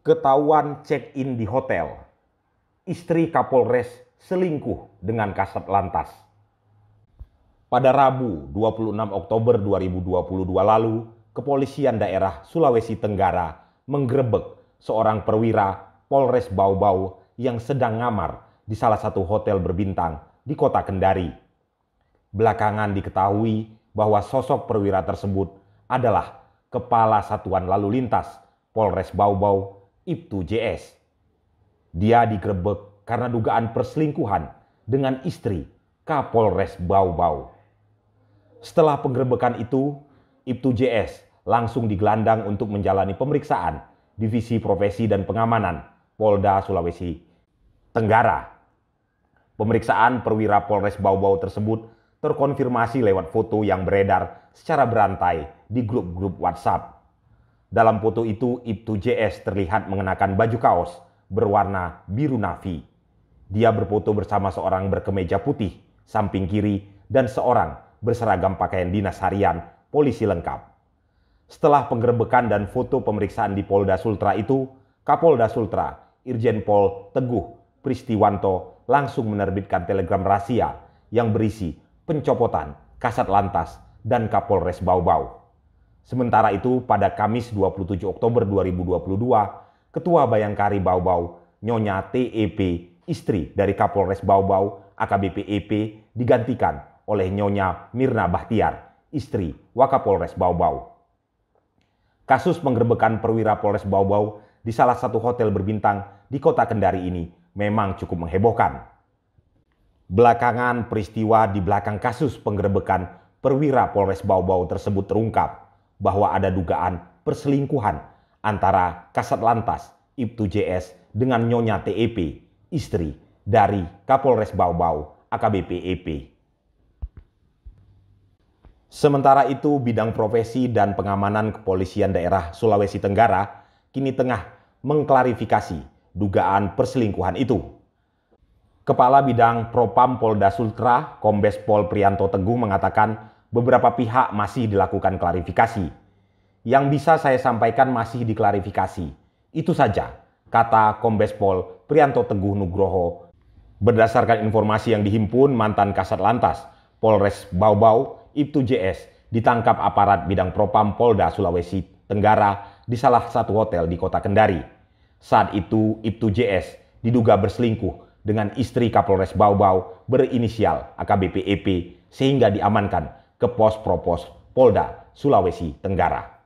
ketahuan check-in di hotel. Istri Kapolres selingkuh dengan kasat lantas. Pada Rabu 26 Oktober 2022 lalu, kepolisian daerah Sulawesi Tenggara menggerebek seorang perwira Polres Bau-Bau yang sedang ngamar di salah satu hotel berbintang di kota Kendari. Belakangan diketahui bahwa sosok perwira tersebut adalah Kepala Satuan Lalu Lintas Polres Bau-Bau Ibtu JS. Dia digerebek karena dugaan perselingkuhan dengan istri Kapolres Bau-Bau. Setelah penggerebekan itu, Ibtu JS langsung digelandang untuk menjalani pemeriksaan Divisi Profesi dan Pengamanan Polda Sulawesi Tenggara. Pemeriksaan perwira Polres Bau-Bau tersebut terkonfirmasi lewat foto yang beredar secara berantai di grup-grup WhatsApp dalam foto itu, Ibtu JS terlihat mengenakan baju kaos berwarna biru navi. Dia berfoto bersama seorang berkemeja putih, samping kiri, dan seorang berseragam pakaian dinas harian, polisi lengkap. Setelah penggerbekan dan foto pemeriksaan di Polda Sultra itu, Kapolda Sultra, Irjen Pol Teguh Pristiwanto langsung menerbitkan telegram rahasia yang berisi pencopotan Kasat Lantas dan Kapolres Bau-Bau. Sementara itu, pada Kamis 27 Oktober 2022, Ketua Bayangkari Baubau, Nyonya TEP, istri dari Kapolres Baubau, AKBP EP, digantikan oleh Nyonya Mirna Bahtiar, istri Wakapolres Baubau. Kasus penggerbekan perwira Polres Baubau di salah satu hotel berbintang di kota Kendari ini memang cukup menghebohkan. Belakangan peristiwa di belakang kasus penggerbekan perwira Polres Baubau tersebut terungkap bahwa ada dugaan perselingkuhan antara Kasat Lantas Ibtu JS dengan Nyonya TEP, istri dari Kapolres Baubau AKBP EP. Sementara itu, bidang profesi dan pengamanan kepolisian daerah Sulawesi Tenggara kini tengah mengklarifikasi dugaan perselingkuhan itu. Kepala Bidang Propam Polda Sultra, Kombes Pol Prianto Teguh mengatakan beberapa pihak masih dilakukan klarifikasi. Yang bisa saya sampaikan masih diklarifikasi. Itu saja, kata Kombes Pol Prianto Teguh Nugroho. Berdasarkan informasi yang dihimpun mantan Kasat Lantas, Polres Baubau, Ibtu JS, ditangkap aparat bidang propam Polda Sulawesi Tenggara di salah satu hotel di kota Kendari. Saat itu Ibtu JS diduga berselingkuh dengan istri Kapolres Baubau berinisial AKBP EP sehingga diamankan ke pos propos Polda, Sulawesi Tenggara.